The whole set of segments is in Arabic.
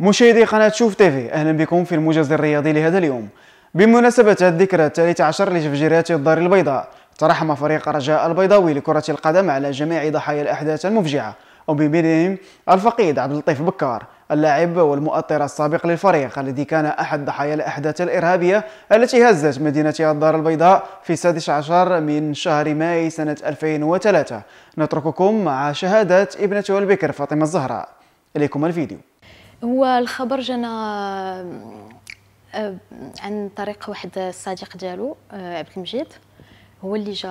مشاهدي قناة شوف تيفي أهلا بكم في الموجز الرياضي لهذا اليوم بمناسبة الذكرى الثالث عشر لتفجيرات الدار البيضاء ترحم فريق رجاء البيضاوي لكرة القدم على جميع ضحايا الأحداث المفجعة وبمنهم الفقيد عبد اللطيف بكار اللاعب والمؤطر السابق للفريق الذي كان أحد ضحايا الأحداث الإرهابية التي هزت مدينة الدار البيضاء في 16 من شهر ماي سنة 2003 نترككم مع شهادة ابنته البكر فاطمة الزهراء إليكم الفيديو هو الخبر جانا آه، عن طريق واحد الصديق ديالو آه، عبد المجيد هو اللي جا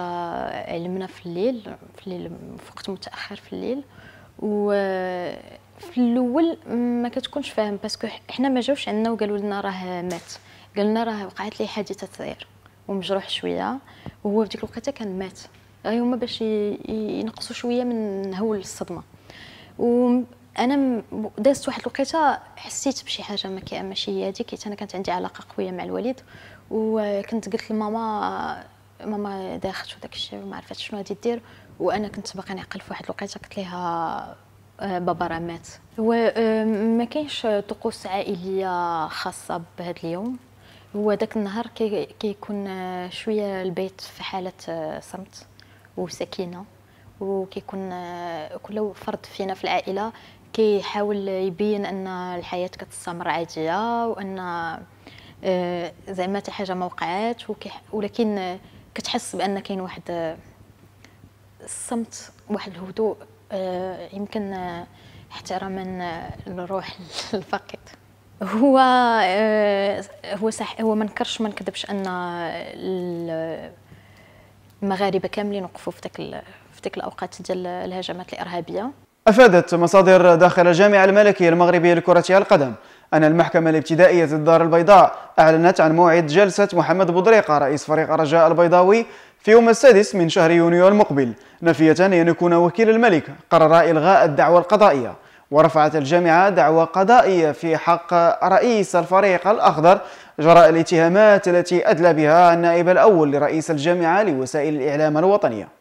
علمنا في الليل في الليل في وقت متاخر في الليل و آه، في الاول ما كتكونش فاهم باسكو حنا ما جاوش عندنا وقالوا لنا راه مات قالنا راه وقعت ليه حادثه صغير ومجروح شويه وهو في ديك الوقيته كان مات غير هما باش ينقصوا شويه من هول الصدمه انا دازت واحد الوقيته حسيت بشي حاجه ما ماشي هي هذيك حيت انا كانت عندي علاقه قويه مع الوالد وكنت قلت لماما ماما داخت وداك الشيء وما عرفتش شنو غادي دير وانا كنت باقا نعقل في واحد الوقيته قلت لها آه، بابا راه مات هو آه، ما كاينش طقوس عائليه خاصه بهذا اليوم هو داك النهار كيكون آه، شويه البيت في حاله صمت وسكينه وكيكون كل فرد فينا في العائله كيحاول يبين ان الحياه كتستمر عاديه وان آه، زعما حتى حاجه ما وقعات ولكن كتحس بان كاين واحد الصمت واحد الهدوء آه، يمكن احتراما للروح الفقيد هو آه، هو صح هو ما نكرش ما نكذبش ان المغاربه كاملين وقفوا في في تلك الاوقات ديال الهجمات الارهابيه أفادت مصادر داخل الجامعة الملكية المغربية لكرة القدم أن المحكمة الابتدائية الدار البيضاء أعلنت عن موعد جلسة محمد بودريقة رئيس فريق رجاء البيضاوي في يوم السادس من شهر يونيو المقبل نفية أن يكون وكيل الملك قرر إلغاء الدعوة القضائية ورفعت الجامعة دعوى قضائية في حق رئيس الفريق الأخضر جراء الاتهامات التي أدلى بها النائب الأول لرئيس الجامعة لوسائل الإعلام الوطنية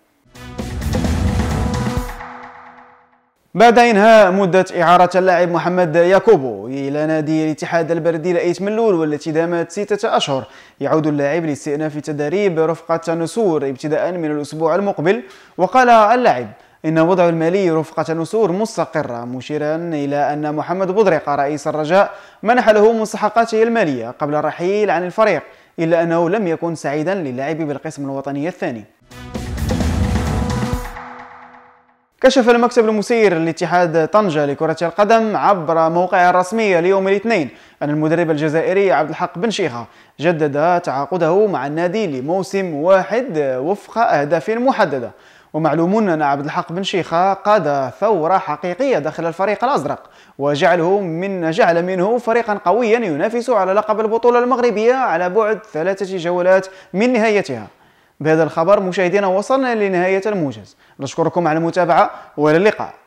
بعد إنهاء مدة إعارة اللاعب محمد ياكوبو إلى نادي الاتحاد البلدي لقيت ملول والتي دامت ستة أشهر يعود اللاعب لاستئناف تدريب رفقة نسور ابتداء من الأسبوع المقبل وقال اللاعب إن وضع المالي رفقة نسور مستقرة مشيرا إلى أن محمد بودريقة رئيس الرجاء منح له مستحقاته المالية قبل الرحيل عن الفريق إلا أنه لم يكن سعيدا للعب بالقسم الوطني الثاني كشف المكتب المسير لاتحاد طنجة لكرة القدم عبر موقعه الرسمي ليوم الاثنين أن المدرب الجزائري عبد الحق بن شيخة جدد تعاقده مع النادي لموسم واحد وفق أهداف محددة ومعلوم أن عبد الحق بن شيخة قاد ثورة حقيقية داخل الفريق الأزرق وجعله من جعل منه فريقا قويا ينافس على لقب البطولة المغربية على بعد ثلاثة جولات من نهايتها بهذا الخبر مشاهدينا وصلنا لنهاية الموجز نشكركم على المتابعة والى اللقاء